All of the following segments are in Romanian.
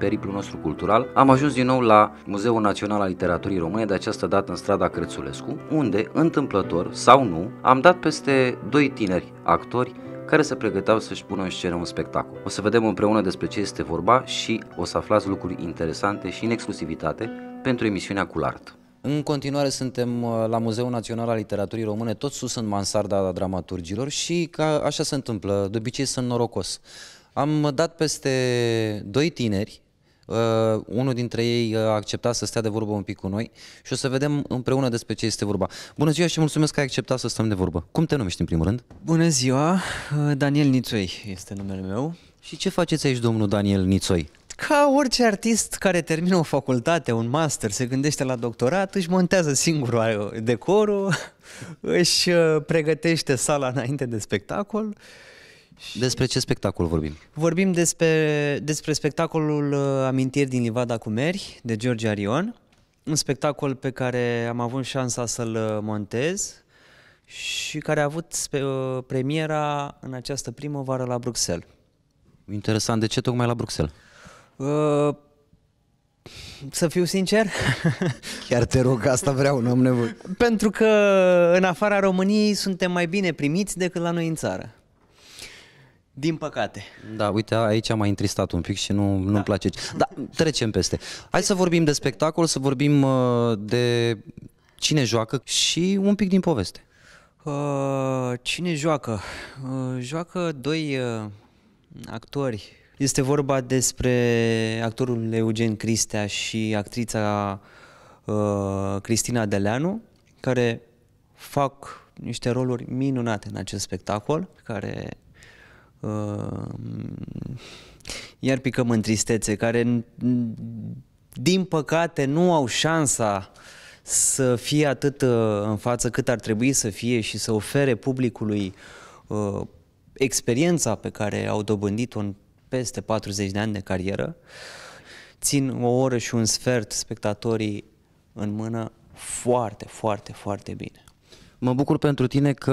periplul nostru cultural, am ajuns din nou la Muzeul Național al Literaturii Române, de această dată în strada Crețulescu, unde, întâmplător sau nu, am dat peste doi tineri actori care se pregăteau să-și pună în scenă un spectacol. O să vedem împreună despre ce este vorba și o să aflați lucruri interesante și în exclusivitate pentru emisiunea Culart. În continuare suntem uh, la Muzeul Național al Literaturii Române, tot sus în mansarda dramaturgilor și ca așa se întâmplă, de obicei sunt norocos. Am dat peste doi tineri Uh, unul dintre ei uh, a acceptat să stea de vorbă un pic cu noi și o să vedem împreună despre ce este vorba. Bună ziua și mulțumesc că ai acceptat să stăm de vorbă. Cum te numești în primul rând? Bună ziua, uh, Daniel Nițoi este numele meu. Și ce faceți aici, domnul Daniel Nițoi? Ca orice artist care termină o facultate, un master, se gândește la doctorat, își montează singur decorul, își uh, pregătește sala înainte de spectacol despre ce spectacol vorbim? Vorbim despre, despre spectacolul uh, Amintiri din Livada cu Meri, de George Arion. Un spectacol pe care am avut șansa să-l uh, montez și care a avut uh, premiera în această primăvară la Bruxelles. Interesant, de ce tocmai la Bruxelles? Uh, să fiu sincer? Chiar te rog, asta vreau, nu am nevoie. Pentru că în afara României suntem mai bine primiți decât la noi în țară. Din păcate. Da, uite, aici am a întristat un pic și nu, nu-mi da. place. Dar trecem peste. Hai să vorbim de spectacol, să vorbim uh, de cine joacă și un pic din poveste. Uh, cine joacă? Uh, joacă doi uh, actori. Este vorba despre actorul Eugen Cristea și actrița uh, Cristina Deleanu, care fac niște roluri minunate în acest spectacol, care Ehm, iar picăm în tristețe, care din păcate nu au șansa să fie atât uh, în față cât ar trebui să fie și să ofere publicului uh, experiența pe care au dobândit-o în peste 40 de ani de carieră. Țin o oră și un sfert spectatorii în mână foarte, foarte, foarte bine. Mă bucur pentru tine că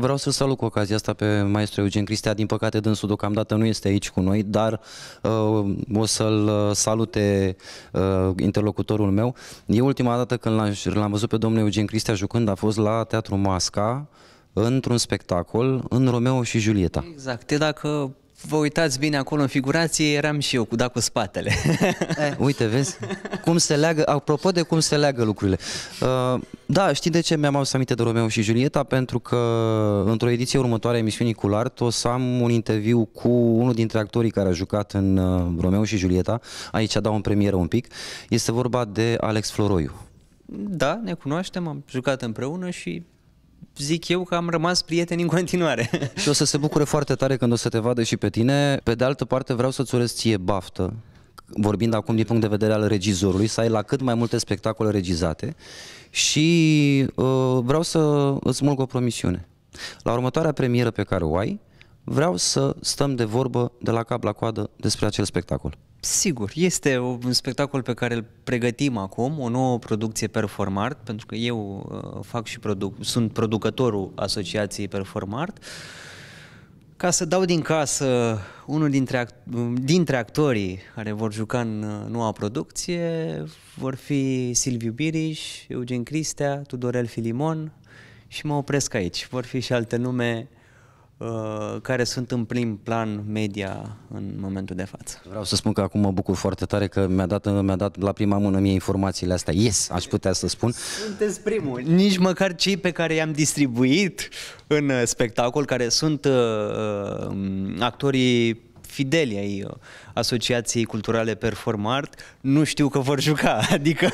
vreau să salut cu ocazia asta pe maestru Eugen Cristea. Din păcate, dânsul deocamdată nu este aici cu noi, dar uh, o să-l uh, salute uh, interlocutorul meu. E ultima dată când l-am văzut pe domnul Eugen Cristea jucând, a fost la Teatru Masca, într-un spectacol, în Romeo și Julieta. Exact. E dacă vă uitați bine acolo în figurație, eram și eu cu da cu spatele. Eh, uite, vezi? Cum se leagă, apropo de cum se leagă lucrurile. Uh, da, știi de ce mi-am adus aminte de Romeo și Julieta? Pentru că într-o ediție următoare a emisiunii Lart o să am un interviu cu unul dintre actorii care a jucat în uh, Romeo și Julieta. Aici dau în premieră un pic. Este vorba de Alex Floroiu. Da, ne cunoaștem, am jucat împreună și zic eu că am rămas prieteni în continuare. Și o să se bucure foarte tare când o să te vadă și pe tine. Pe de altă parte vreau să-ți urez ție baftă vorbind acum din punct de vedere al regizorului, să ai la cât mai multe spectacole regizate și uh, vreau să îți mulg o promisiune. La următoarea premieră pe care o ai, vreau să stăm de vorbă de la cap la coadă despre acel spectacol. Sigur, este un spectacol pe care îl pregătim acum, o nouă producție Performart, pentru că eu uh, fac și produc, sunt producătorul asociației Performart. Ca să dau din casă unul dintre, act- dintre actorii care vor juca în uh, noua producție, vor fi Silviu Biriș, Eugen Cristea, Tudorel Filimon și mă opresc aici. Vor fi și alte nume Uh, care sunt în prim plan media în momentul de față. Vreau să spun că acum mă bucur foarte tare că mi-a dat, mi-a dat la prima mână mie informațiile astea. Yes, aș putea să spun. Sunteți primul. Nici măcar cei pe care i-am distribuit în spectacol, care sunt uh, uh actorii fideli ai uh, Asociației Culturale Performart nu știu că vor juca, adică...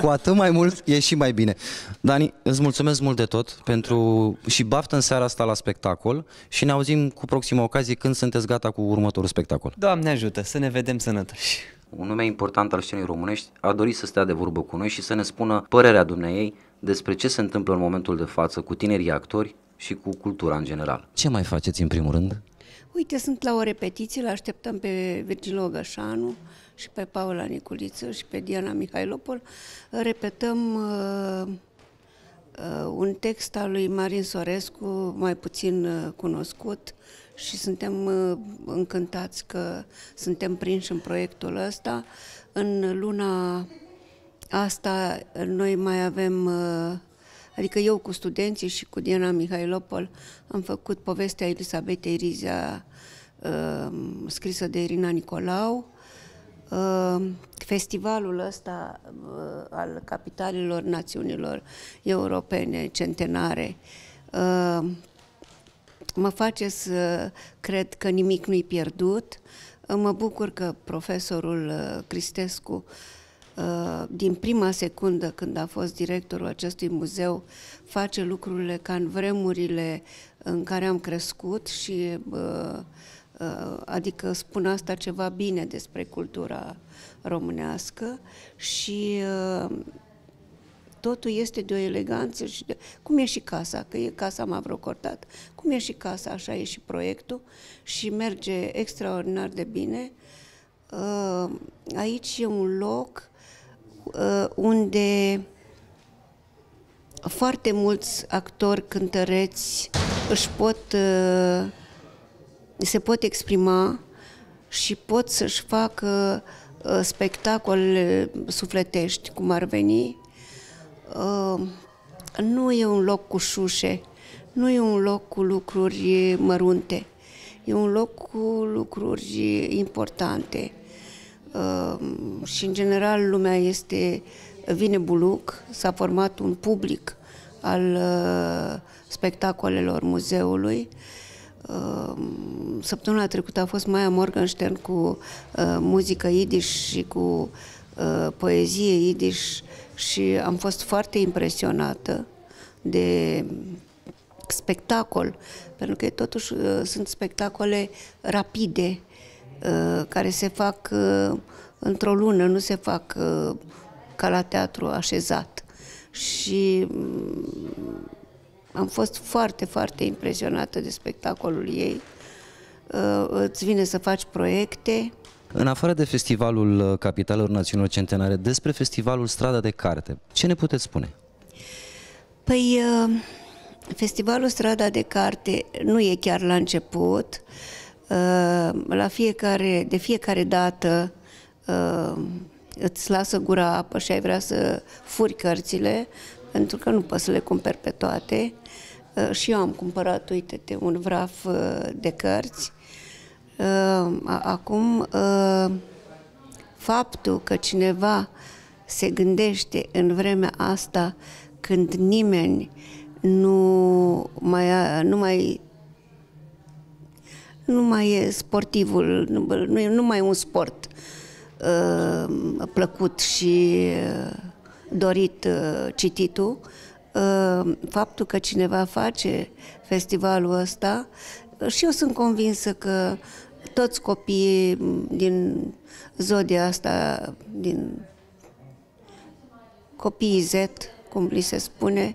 Cu atât mai mult e și mai bine. Dani, îți mulțumesc mult de tot pentru și baftă în seara asta la spectacol și ne auzim cu proxima ocazie când sunteți gata cu următorul spectacol. Doamne ajută, să ne vedem sănătoși! Un nume important al scenei românești a dorit să stea de vorbă cu noi și să ne spună părerea dumneei despre ce se întâmplă în momentul de față cu tinerii actori și cu cultura în general. Ce mai faceți în primul rând? Uite, sunt la o repetiție, la așteptăm pe Virgil Ogășanu și pe Paula Niculiță și pe Diana Mihailopol. Repetăm uh, uh, un text al lui Marin Sorescu, mai puțin uh, cunoscut, și suntem uh, încântați că suntem prinși în proiectul ăsta. În luna asta noi mai avem... Uh, Adică eu cu studenții și cu Diana Mihailopol am făcut povestea Elisabetei Rizia uh, um, scrisă de Irina Nicolau, uh, festivalul ăsta uh, al capitalelor națiunilor europene centenare uh, mă face să cred că nimic nu-i pierdut. Mă bucur că profesorul uh, Cristescu uh, Uh, din prima secundă când a fost directorul acestui muzeu, face lucrurile ca în vremurile în care am crescut și uh, uh, adică spun asta ceva bine despre cultura românească și totul este de o eleganță și de, cum e și casa, că e casa Mavrocordat, cum e și casa, așa e și proiectul și merge extraordinar de bine. Aici e un loc Uh, unde foarte mulți actori, cântăreți își pot, uh, se pot exprima și pot să-și facă uh, spectacol sufletești, cum ar veni. Nu e un loc cu șușe, nu e un loc cu lucruri mărunte, e un loc cu lucruri importante. Ehm, și în general lumea este, vine buluc, s-a format un public al uh, spectacolelor muzeului. Ehm, săptămâna trecută a fost Maia Morgenstern cu uh, muzică idiș și cu uh, poezie idiș și am fost foarte impresionată de spectacol, pentru că totuși sunt spectacole rapide, Uh, care se fac uh, într-o lună, nu se fac uh, ca la teatru așezat. Și mm, am fost foarte, foarte impresionată de spectacolul ei. Îți vine să faci proiecte. În afară de Festivalul Capitalelor Națiunilor Centenare, despre Festivalul Strada de Carte, ce ne puteți spune? Păi, Festivalul Strada de Carte nu e chiar la început, uh, Uh, la fiecare, de fiecare dată uh, îți lasă gura apă și ai vrea să furi cărțile, pentru că nu poți să le cumperi pe toate. Uh, și eu am cumpărat, uite-te, un vraf de cărți. Acum, faptul că cineva se gândește în vremea asta când nimeni nu mai, nu mai nu mai e sportivul, nu, nu mai e un sport uh, plăcut și uh, dorit uh, cititul. Uh, faptul că cineva face festivalul ăsta uh, și eu sunt convinsă că toți copiii din zodia asta, din copiii Z, cum li se spune,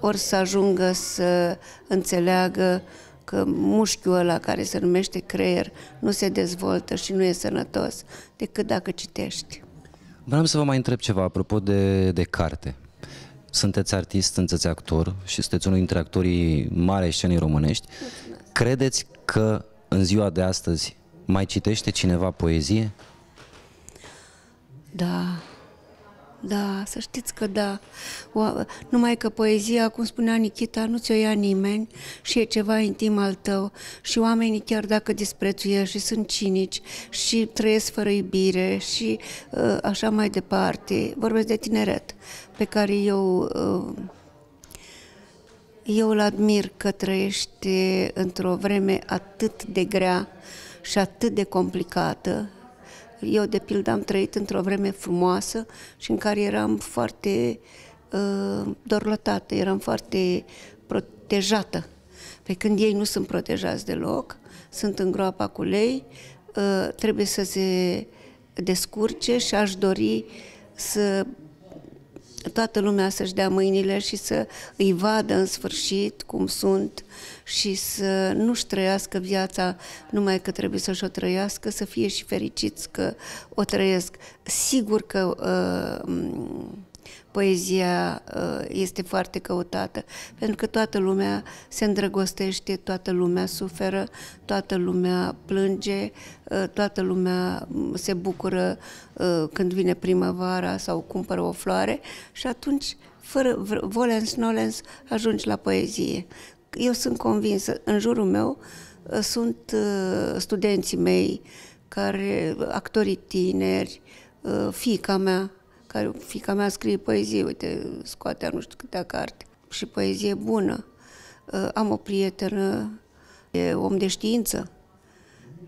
or să ajungă să înțeleagă că mușchiul ăla care se numește creier nu se dezvoltă și nu e sănătos decât dacă citești. Vreau să vă mai întreb ceva apropo de, de carte. Sunteți artist, sunteți actor și sunteți unul dintre actorii mari scenei românești. Mulțumesc. Credeți că în ziua de astăzi mai citește cineva poezie? Da, da, să știți că da. O, numai că poezia, cum spunea Nikita, nu ți-o ia nimeni și e ceva intim al tău. Și oamenii, chiar dacă disprețuiești și sunt cinici și trăiesc fără iubire și uh, așa mai departe, vorbesc de tineret, pe care eu... Uh, eu îl admir că trăiește într-o vreme atât de grea și atât de complicată, eu, de pildă, am trăit într-o vreme frumoasă și în care eram foarte uh, dorlotată, eram foarte protejată. Pe când ei nu sunt protejați deloc, sunt în groapa cu lei, uh, trebuie să se descurce și aș dori să toată lumea să-și dea mâinile și să îi vadă în sfârșit cum sunt și să nu-și trăiască viața numai că trebuie să-și o trăiască, să fie și fericiți că o trăiesc. Sigur că uh, poezia uh, este foarte căutată, pentru că toată lumea se îndrăgostește, toată lumea suferă, toată lumea plânge, uh, toată lumea mm, se bucură uh, când vine primăvara sau cumpără o floare și atunci, fără volens nolens, ajungi la poezie. Eu sunt convinsă, în jurul meu sunt studenții mei, care, actorii tineri, fica mea, care fica mea scrie poezie, uite, scoate nu știu câtea carte și poezie bună. Uh, am o prietenă, e om de știință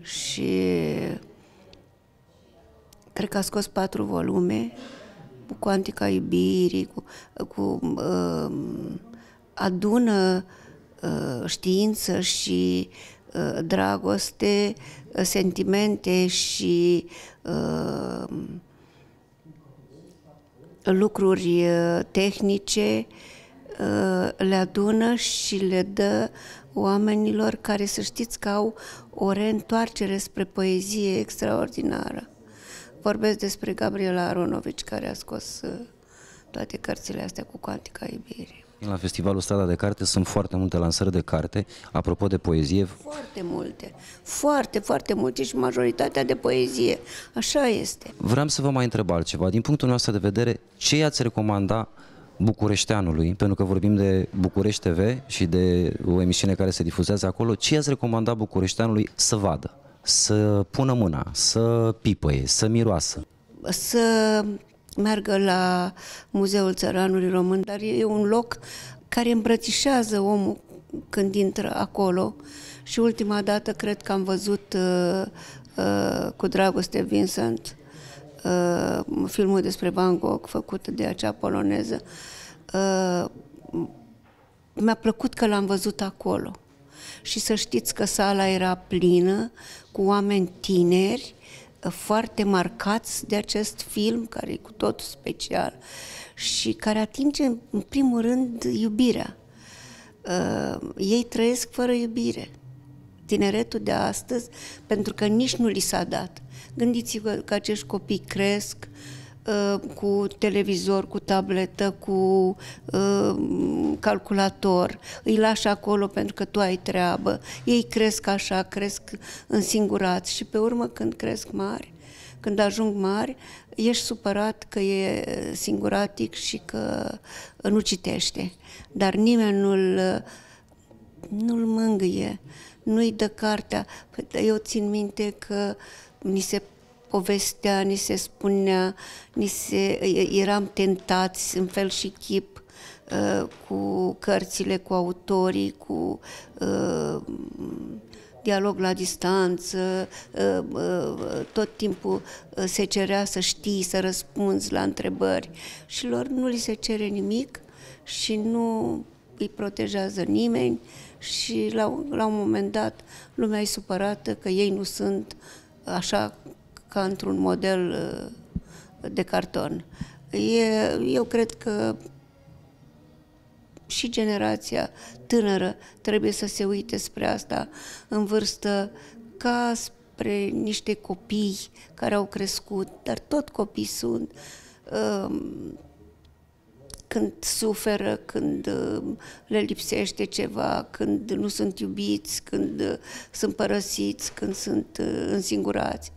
și cred că a scos patru volume cu Cuantica iubirii, cu, cu uh, adună uh, știință și uh, dragoste, uh, sentimente și uh, lucruri uh, tehnice, uh, le adună și le dă oamenilor care să știți că au o reîntoarcere spre poezie extraordinară. Vorbesc despre Gabriela Aronovici, care a scos uh, toate cărțile astea cu Cuantica Iubirii. La festivalul Strada de Carte sunt foarte multe lansări de carte, apropo de poezie. Foarte multe, foarte, foarte multe și majoritatea de poezie. Așa este. Vreau să vă mai întreb altceva. Din punctul nostru de vedere, ce i-ați recomanda bucureșteanului, pentru că vorbim de București TV și de o emisiune care se difuzează acolo, ce i-ați recomanda bucureșteanului să vadă, să pună mâna, să pipăie, să miroasă? Să meargă la Muzeul Țăranului Român, dar e un loc care îmbrățișează omul când intră acolo și ultima dată cred că am văzut uh, uh, cu dragoste Vincent uh, filmul despre Van Gogh făcut de acea poloneză. Uh, mi-a plăcut că l-am văzut acolo. Și să știți că sala era plină cu oameni tineri foarte marcați de acest film, care e cu totul special și care atinge, în primul rând, iubirea. Uh, ei trăiesc fără iubire. Tineretul de astăzi, pentru că nici nu li s-a dat. Gândiți-vă că acești copii cresc, uh, Uh, cu televizor, cu tabletă, cu uh, calculator, îi lași acolo pentru că tu ai treabă. Ei cresc așa, cresc însingurați și pe urmă când cresc mari, când ajung mari, ești supărat că e singuratic și că nu citește. Dar nimeni nu-l nu-l mângâie, nu-i dă cartea. Păi, eu țin minte că ni se povestea, ni se spunea, ni se, eram tentați în fel și chip ă, cu cărțile, cu autorii, cu ă, dialog la distanță, ă, tot timpul se cerea să știi, să răspunzi la întrebări și lor nu li se cere nimic și nu îi protejează nimeni și la, un moment dat lumea e supărată că ei nu sunt așa ca într-un model uh, de carton. E, eu cred că și generația tânără trebuie să se uite spre asta în vârstă ca spre niște copii care au crescut, dar tot copii sunt um, când suferă, când um, le lipsește ceva, când nu sunt iubiți, când uh, sunt părăsiți, când sunt uh, însingurați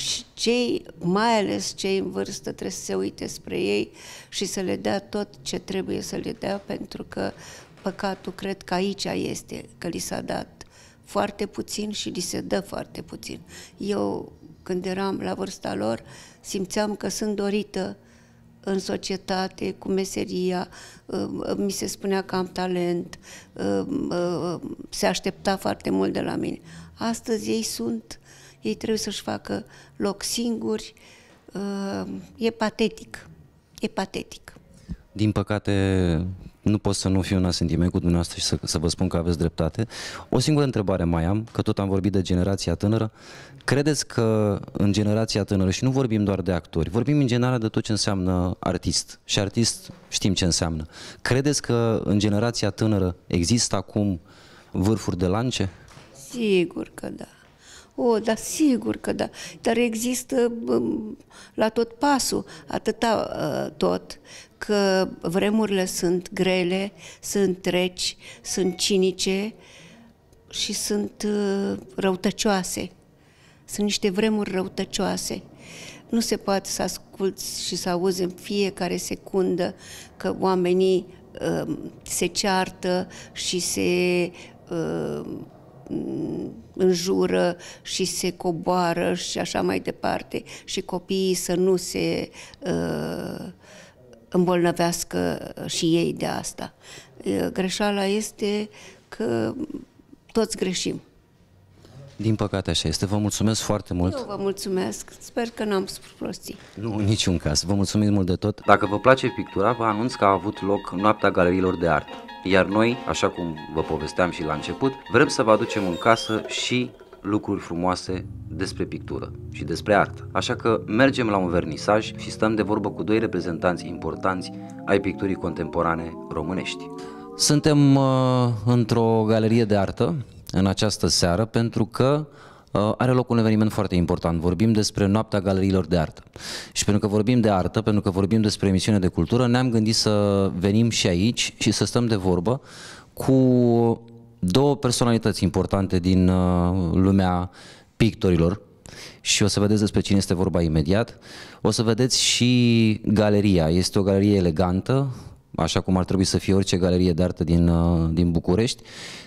și cei, mai ales cei în vârstă, trebuie să se uite spre ei și să le dea tot ce trebuie să le dea, pentru că păcatul cred că aici este, că li s-a dat foarte puțin și li se dă foarte puțin. Eu, când eram la vârsta lor, simțeam că sunt dorită în societate, cu meseria, um, um, mi se spunea că am talent, um, se aștepta foarte mult de la mine. Astăzi ei sunt uh, ei trebuie să-și facă loc singuri. Uh, e patetic. E patetic. Din păcate, nu pot să nu fiu un asentiment cu dumneavoastră și să, să vă spun că aveți dreptate. O singură întrebare mai am, că tot am vorbit de generația tânără. Credeți că în generația tânără, și nu vorbim doar de actori, vorbim în general de tot ce înseamnă artist. Și artist știm ce înseamnă. Credeți că în generația tânără există acum vârfuri de lance? Sigur că da. O, dar sigur că da. Dar există la tot pasul, atâta э, tot, că vremurile sunt grele, sunt treci, sunt cinice și sunt ă, răutăcioase. Sunt niște vremuri răutăcioase. Nu se poate să asculți și să auzi în fiecare secundă că oamenii ă, se ceartă și se ă, înjură și se coboară și așa mai departe și copiii să nu se uh, îmbolnăvească și ei de asta. Uh, greșeala este că toți greșim. Din păcate așa este. Vă mulțumesc foarte mult. Eu vă mulțumesc. Sper că n-am spus prostii. Nu, în niciun caz. Vă mulțumim mult de tot. Dacă vă place pictura, vă anunț că a avut loc Noaptea Galeriilor de Artă. Iar noi, așa cum vă povesteam și la început, vrem să vă aducem în casă și lucruri frumoase despre pictură și despre artă. Așa că mergem la un vernisaj și stăm de vorbă cu doi reprezentanți importanți ai picturii contemporane românești. Suntem uh, într-o galerie de artă în această seară pentru că Uh, are loc un eveniment foarte important. Vorbim despre Noaptea Galeriilor de Artă. Și pentru că vorbim de artă, pentru că vorbim despre emisiune de cultură, ne-am gândit să venim și aici și să stăm de vorbă cu două personalități importante din uh, lumea pictorilor, și o să vedeți despre cine este vorba imediat. O să vedeți și galeria. Este o galerie elegantă, așa cum ar trebui să fie orice galerie de artă din, uh, din București,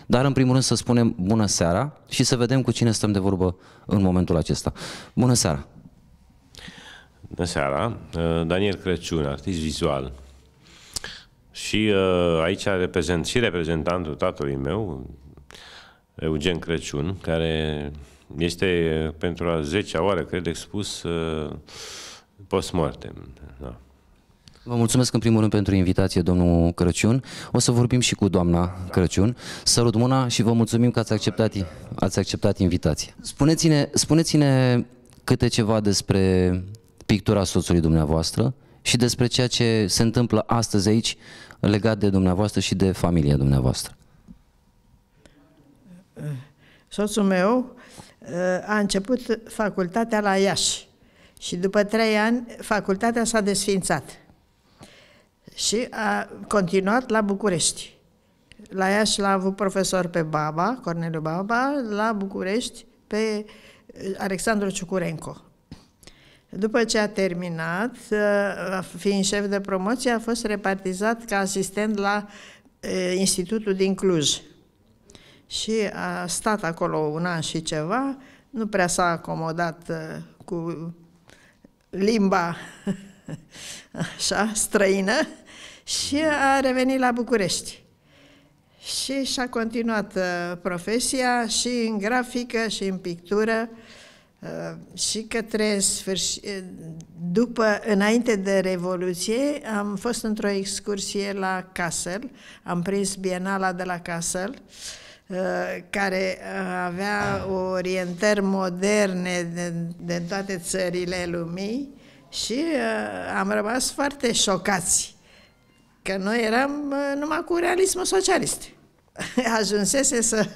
dar în primul rând să spunem bună seara și să vedem cu cine stăm de vorbă în momentul acesta. Bună seara! Bună seara! Uh, Daniel Crăciun, artist vizual. Și uh, aici reprezent și reprezentantul tatălui meu, Eugen Crăciun, care este pentru a 10-a oară, cred, expus post-mortem. Da. Vă mulțumesc în primul rând pentru invitație, domnul Crăciun. O să vorbim și cu doamna Crăciun. Sărut mâna și vă mulțumim că ați acceptat, ați acceptat invitația. Spuneți-ne, spuneți-ne câte ceva despre pictura soțului dumneavoastră și despre ceea ce se întâmplă astăzi aici legat de dumneavoastră și de familia dumneavoastră. Soțul meu uh, a început facultatea la Iași și după trei ani facultatea s-a desfințat și a continuat la București. La Iași l-a avut profesor pe Baba, Corneliu Baba, la București pe uh, Alexandru Ciucurenco. După ce a terminat, uh, fiind șef de promoție, a fost repartizat ca asistent la uh, Institutul din Cluj. Și a stat acolo un an și ceva, nu prea s-a acomodat cu limba așa străină, și a revenit la București. Și și-a continuat uh, profesia și în grafică și în pictură uh, și către sfârșit, uh, după, înainte de Revoluție, am fost într-o excursie la Castle, am prins Bienala de la Castle, care avea orientări moderne de, de toate țările lumii și am rămas foarte șocați Că noi eram uh, numai cu realismul socialist. Ajunsese să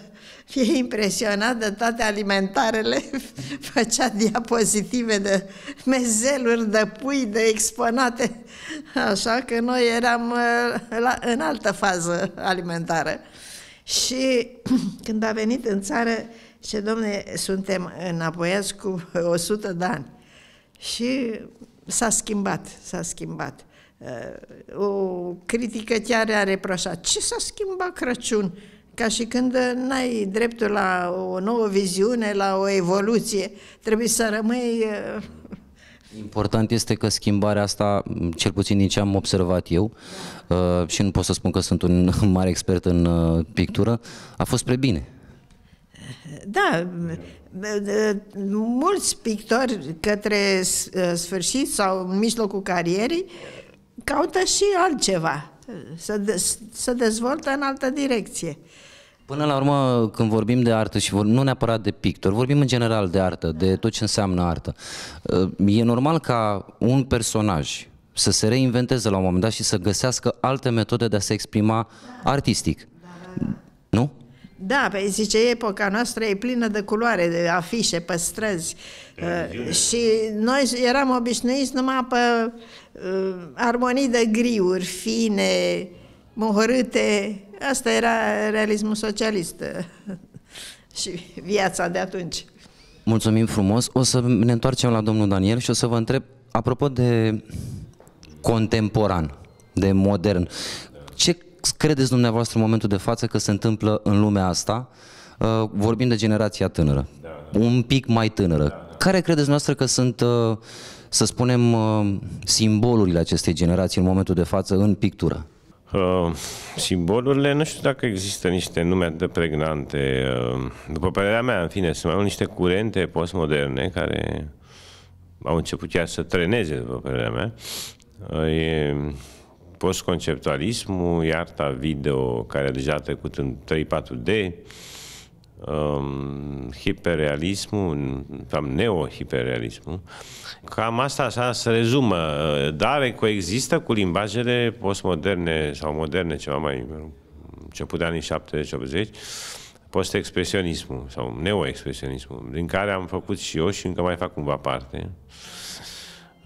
fie impresionat de toate alimentarele, făcea diapozitive de mezeluri de pui, de exponate, așa că noi eram uh, la, în altă fază alimentară. Și când a venit în țară, ce domne, suntem înapoiați cu 100 de ani. Și s-a schimbat, s-a schimbat. Uh, o critică chiar a reproșat. Ce s-a schimbat Crăciun? Ca și când uh, n-ai dreptul la o nouă viziune, la o evoluție, trebuie să rămâi... Uh, Important este că schimbarea asta, cel puțin din ce am observat eu, uh, și nu pot să spun că sunt un mare expert în pictură, a fost spre bine. Da, mulți pictori către sfârșit sau în mijlocul carierei caută și altceva, să, de- să dezvoltă în altă direcție. Până la urmă, când vorbim de artă și vorbim, nu neapărat de pictor, vorbim în general de artă, de tot ce înseamnă artă. Ă, e normal ca un personaj să se reinventeze la un moment dat și să găsească alte metode de a se exprima da. artistic. Da. Nu? Da, pe zice, epoca noastră e plină de culoare, de afișe, pe străzi. Ă, uh, și noi eram obișnuiți numai pe Ă, armonii de griuri fine, mohorâte, asta era realismul socialist ă, și viața de atunci. Mulțumim frumos. O să ne întoarcem la domnul Daniel și o să vă întreb, apropo de contemporan, de modern, ce credeți dumneavoastră în momentul de față că se întâmplă în lumea asta, ă, vorbim de generația tânără, da. un pic mai tânără? Da, da. Care credeți dumneavoastră că sunt să spunem, uh, simbolurile acestei generații în momentul de față în pictură? Uh, simbolurile, nu știu dacă există niște nume atât de pregnante. Uh, după părerea mea, în fine, sunt mai mult niște curente postmoderne care au început chiar să treneze, după părerea mea. Uh, e postconceptualismul, e arta video care deja trecut în 3-4D, um, hiperrealismul, cam neo-hiperrealismul. Cam asta așa se rezumă, dar coexistă cu limbajele postmoderne sau moderne, ceva mai început de anii 70-80, post-expresionismul sau neo-expresionismul, din care am făcut și eu și încă mai fac cumva parte.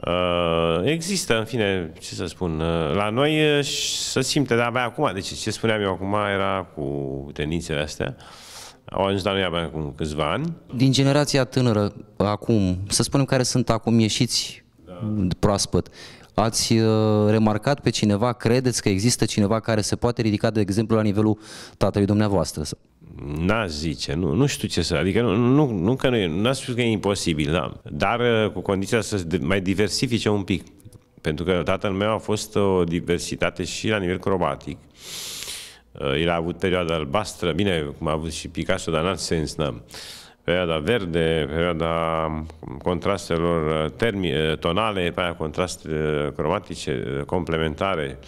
Uh, există, în fine, ce să spun, uh, la noi uh, se simte, dar abia acum, deci ce spuneam eu acum era cu tendințele astea, au ajuns la noi abia acum câțiva ani. Din generația tânără, acum, să spunem care sunt acum ieșiți da. proaspăt, Ați uh, remarcat pe cineva, credeți că există cineva care se poate ridica, de exemplu, la nivelul tatălui dumneavoastră? N-a zice, nu, nu știu ce să, adică nu, nu, nu că nu e, n-a spus că e imposibil, da, dar uh, cu condiția să se mai diversifice un pic, pentru că tatăl meu a fost o diversitate și la nivel cromatic. El eh, a avut perioada albastră, bine, cum a avut și Picasso, dar în alt sens n-am. Perioada verde, perioada contrastelor eh, termi, eh, tonale, pe aia contraste cromatice, complementare. Uh,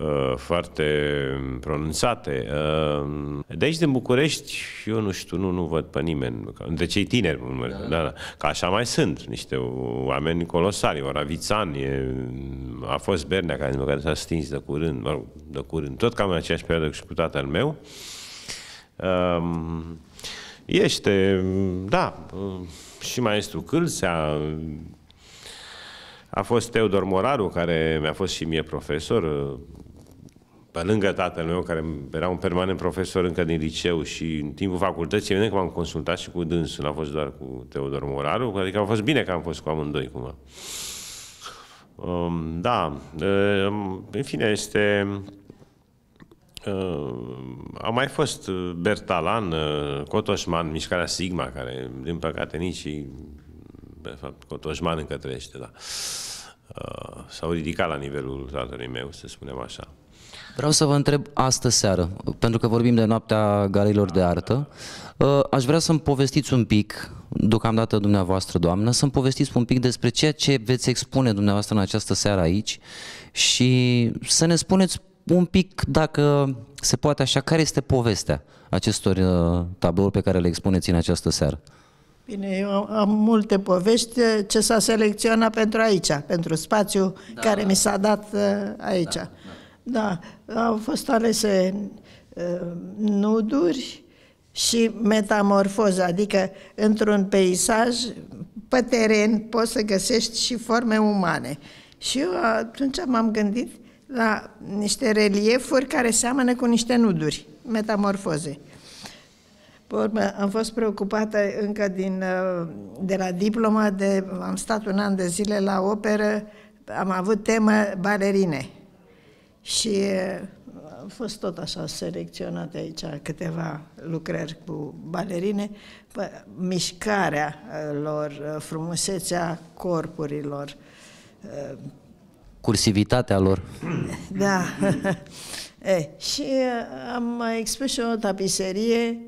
Uh, foarte pronunțate. Uh, de aici, din București, eu nu știu, nu, nu văd pe nimeni. De cei tineri, da. Da, da. Că așa mai sunt niște oameni colosali. Oravițan e, a fost Bernea, care, care s-a stins de curând, mă rog, de curând, tot cam în aceeași perioadă cu tatăl meu. Um, este, da, și maestru Câlțea, a fost Teodor Moraru, care mi-a fost și mie profesor pe lângă tatăl meu, care era un permanent profesor încă din liceu și în timpul facultății, evident că m-am consultat și cu dânsul, n-a fost doar cu Teodor Moraru, adică a fost bine că am fost cu amândoi cumva. Um, da, um, în fine, este... Uh, a mai fost Bertalan, uh, Cotoșman, mișcarea Sigma, care, din păcate, nici... De fapt, Cotoșman încă trăiește, da. Uh, s-au ridicat la nivelul tatălui meu, să spunem așa. Vreau să vă întreb astă seară, pentru că vorbim de noaptea galilor de artă. Uh, aș vrea să-mi povestiți un pic, deocamdată dumneavoastră, doamnă, să-mi povestiți un pic despre ceea ce veți expune dumneavoastră în această seară aici și să ne spuneți un pic, dacă se poate așa, care este povestea acestor uh, tablouri pe care le expuneți în această seară? Bine, eu am multe povești uh, ce s-a selecționat pentru aici, pentru spațiu da. care mi s-a dat aici. Da. Da, au fost alese uh, nuduri și metamorfoză, adică într-un peisaj, pe teren, poți să găsești și forme umane. Și eu atunci m-am gândit la niște reliefuri care seamănă cu niște nuduri, metamorfoze. Pe urmă, am fost preocupată încă din, uh, de la diplomă, de, am stat un an de zile la operă, am avut temă balerine. Și uh, au fost tot așa selecționate aici câteva lucrări cu balerine, mișcarea uh, lor, uh, frumusețea corpurilor. Cursivitatea lor. Da. e, și am mai expus și o tapiserie.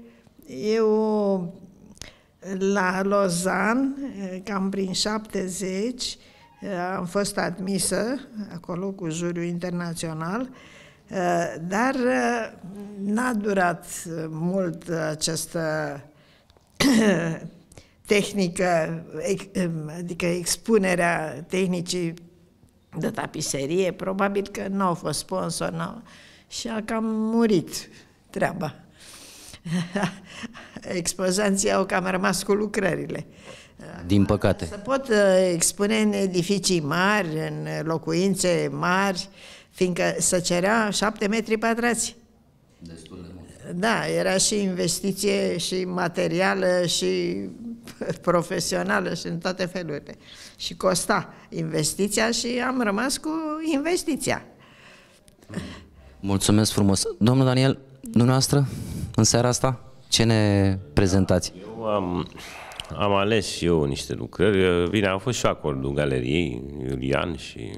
Eu la Lozan, cam prin 70, Eh, am fost admisă acolo cu juriul internațional, eh, dar eh, n-a durat mult această tehnică, adică expunerea tehnicii de tapiserie, probabil că nu au fost sponsor n-au, și a cam murit treaba. Expozanții au cam rămas cu lucrările din păcate. Se pot uh, expune în edificii mari, în locuințe mari, fiindcă se cerea șapte metri pătrați. Destul de mult. Da, era și investiție și materială și profesională și în toate felurile. Și costa investiția și am rămas cu investiția. Mulțumesc frumos. Domnul Daniel, dumneavoastră, în seara asta, ce ne prezentați? Eu am... Um am ales și eu niște lucrări. Bine, au fost și acordul galeriei, Iulian și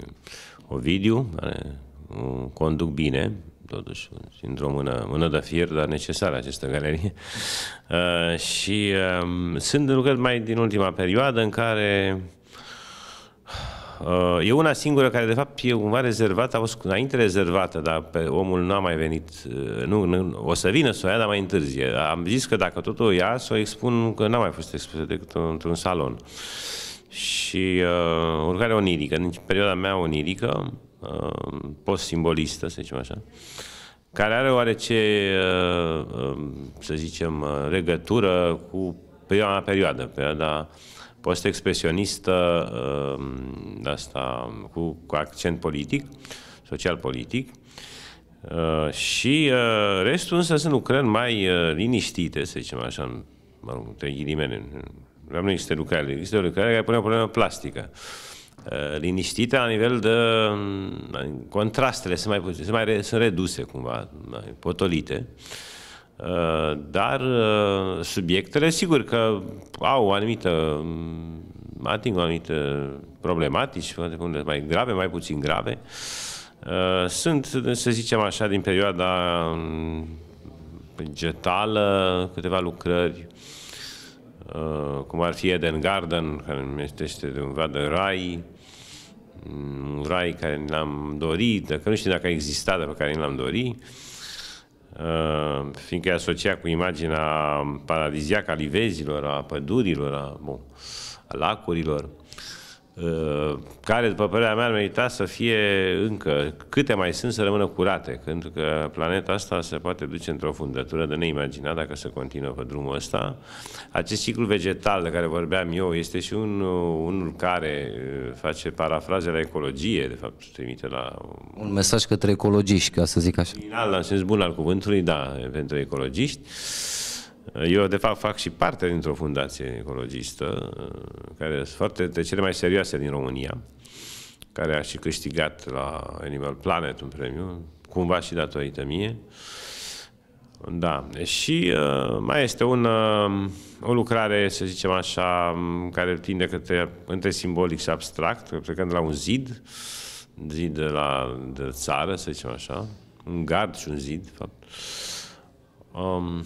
Ovidiu, care mm, conduc bine, totuși, într-o mână, mână de fier, dar necesară această galerie. Uh, și uh, sunt lucrări mai din ultima perioadă în care Uh, e una singură care, de fapt, e cumva rezervată, a fost înainte rezervată, dar pe omul nu a mai venit. Uh, nu, nu, o să vină să o ia, dar mai întârzie. Am zis că dacă tot o ia, să o expun, că n-a mai fost expusă decât într-un salon. Și uh, oricare onirică, în perioada mea onirică, uh, post-simbolistă, să zicem așa, care are oarece, uh, uh, să zicem, uh, regătură cu prima perioadă, perioada post expresionistă, uh, asta cu, cu accent politic, social-politic, uh, și uh, restul însă sunt lucrări mai liniștite, să zicem așa, mă rog, între ghilimele. Nu există lucrare, există lucrare care pune o problemă plastică liniștită la nivel de contrastele sunt mai, sunt mai sunt reduse cumva, mai potolite. Eh, dar eh, subiectele, sigur că au o anumită, mm, ating o anumită problematici, unde mai grave, mai puțin grave. Eh, sunt, să zicem așa, din perioada mm, getală, câteva lucrări, cum ar fi Eden Garden, care este de un de rai, mm, un rai care l-am dorit, dacă nu știu dacă a existat, dar pe care l-am dorit, Uh, fiindcă e asociat cu imaginea paradiziacă a livezilor, a pădurilor, a, bun, a lacurilor. Uh, care, după părerea mea, ar merita să fie încă, câte mai sunt să rămână curate, pentru că planeta asta se poate duce într-o fundătură de neimaginat dacă se continuă pe drumul ăsta. Acest ciclu vegetal de care vorbeam eu este și un, uh, unul care uh, face parafraze la ecologie, de fapt, trimite la... Un mesaj către ecologiști, ca să zic așa. Final, în sens bun al cuvântului, da, pentru ecologiști. Eu, de fapt, fac și parte dintr-o fundație ecologistă, uh, care sunt foarte de cele mai serioase din România, care a și câștigat la Animal Planet un premiu, cumva și datorită mie. Da, și uh, mai este un, uh, o lucrare, să zicem așa, um, care tinde către, între simbolic și abstract, plecând la un zid, zid de la de țară, să zicem așa, un gard și un zid, de fapt. Um,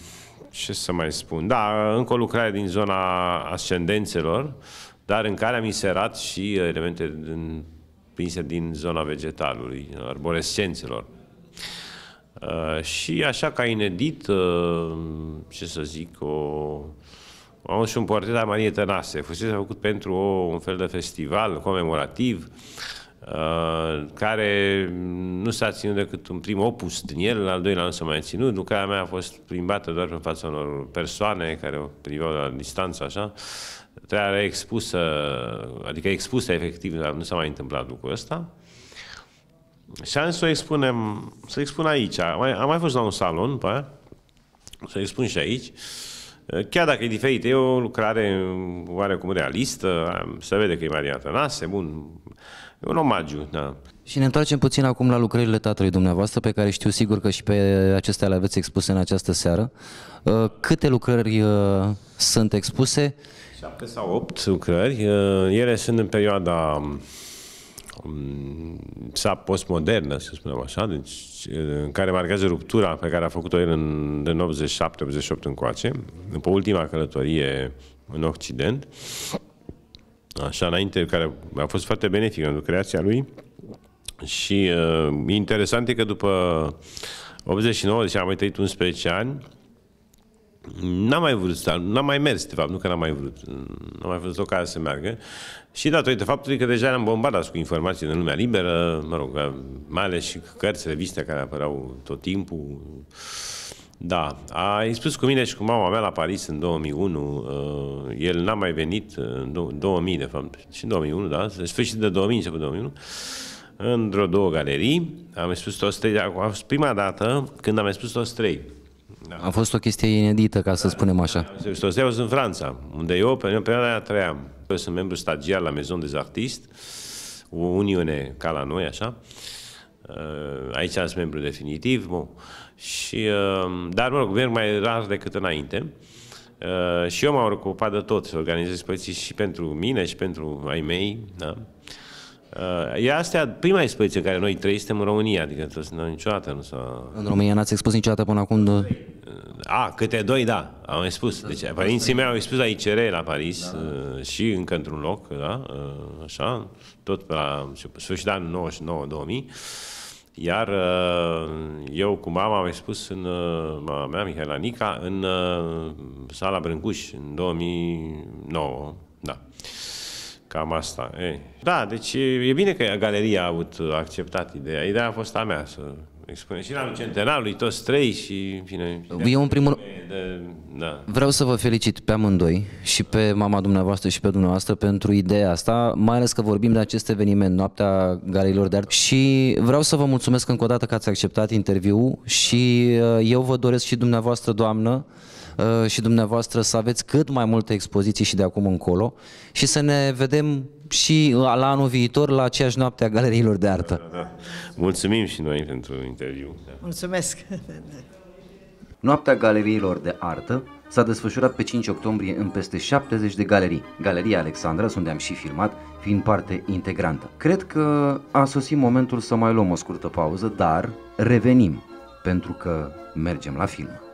ce să mai spun? Da, încă o lucrare din zona ascendențelor, dar în care am inserat și elemente din, prinse din zona vegetalului, arborescențelor. Uh, și așa ca inedit, uh, ce să zic, o... Am și un portret a Marie Tănase. Fusese făcut pentru o, un fel de festival comemorativ. Uh, Uh, care nu s-a ținut decât un prim opus din el, al doilea nu s-a mai ținut, lucrarea mea a fost plimbată doar pe fața unor persoane care o priveau la distanță, așa, treaba expusă, adică expusă efectiv, dar nu s-a mai întâmplat lucrul ăsta. Și am să o expunem, să expun aici, am mai fost la un salon, pe să să expun și aici, uh, Chiar dacă e diferit, e o lucrare oarecum realistă, se vede că e Maria Tănase, bun, E un omagiu, da. Și ne întoarcem puțin acum la lucrările tatălui dumneavoastră, pe care știu sigur că și pe acestea le aveți expuse în această seară. Uh, câte lucrări uh, sunt expuse? 7 sau 8 lucrări. Uh, ele sunt în perioada um, sa postmodernă, să spunem așa, deci, în care marchează ruptura pe care a făcut-o el în, în 87-88 încoace, după ultima călătorie în Occident. Uh, așa înainte, care a fost foarte benefică pentru creația lui și uh, interesant e că după 89, deci am mai trăit 11 ani, N-am mai vrut să, n-am mai mers, de fapt, nu că n-am mai vrut. N-am mai văzut ocazia să meargă. Și datorită faptului că deja eram bombardat cu informații din lumea liberă, mă rog, mai ales și cărți, reviste care apăreau tot timpul, da, ai spus cu mine și cu mama mea la Paris în 2001, uh, el n-a mai venit, uh, în 2000 de fapt, și în 2001, da, sfârșit de 2000, început 2001, într-o două galerii, am spus toți trei, a fost prima dată când am spus toți trei. Da. A fost o chestie inedită, ca să da, spunem așa. Am spus toți în Franța, unde eu pe perioada aia trăiam. Eu sunt membru stagiar la Maison des Artistes, o uniune ca la noi, așa. Uh, aici sunt membru definitiv. Și, uh, dar, mă rog, merg mai rar decât înainte. Uh, și eu m-am ocupat de tot, să organizez expoziții și pentru mine și pentru ai mei. Da? Uh, e astea prima expoziție în care noi trei suntem în România, adică nu niciodată nu s-a... În România n-ați expus niciodată până acum? De... Da? A, câte doi, da, am mai spus. Deci părinții mei au expus la ICR la Paris da. da. și încă într-un loc, da, așa, tot pe la sfârșitul anului 99-2000. Iar uh, eu cu mama am spus în uh, mama mea, Mihaela Nica, în uh, sala Brâncuș, în 2009, da. Cam asta. Ei. Da, deci e bine că galeria a avut acceptat ideea. Ideea a fost a mea să expune și la centenarului, toți trei și, în fine... Eu, în primul, de, da. Vreau să vă felicit pe amândoi și pe mama dumneavoastră și pe dumneavoastră pentru ideea asta, mai ales că vorbim de acest eveniment, Noaptea Galilor de Art și vreau să vă mulțumesc încă o dată că ați acceptat interviul și uh, eu vă doresc și dumneavoastră, doamnă, uh, și dumneavoastră să aveți cât mai multe expoziții și de acum încolo și să ne vedem și la anul viitor la aceeași noapte a galeriilor de artă. Da, da, da. Mulțumim și noi pentru interviu. Da. Mulțumesc! Noaptea galeriilor de artă s-a desfășurat pe 5 octombrie în peste 70 de galerii. Galeria Alexandra, unde am și filmat, fiind parte integrantă. Cred că a sosit momentul să mai luăm o scurtă pauză, dar revenim, pentru că mergem la film.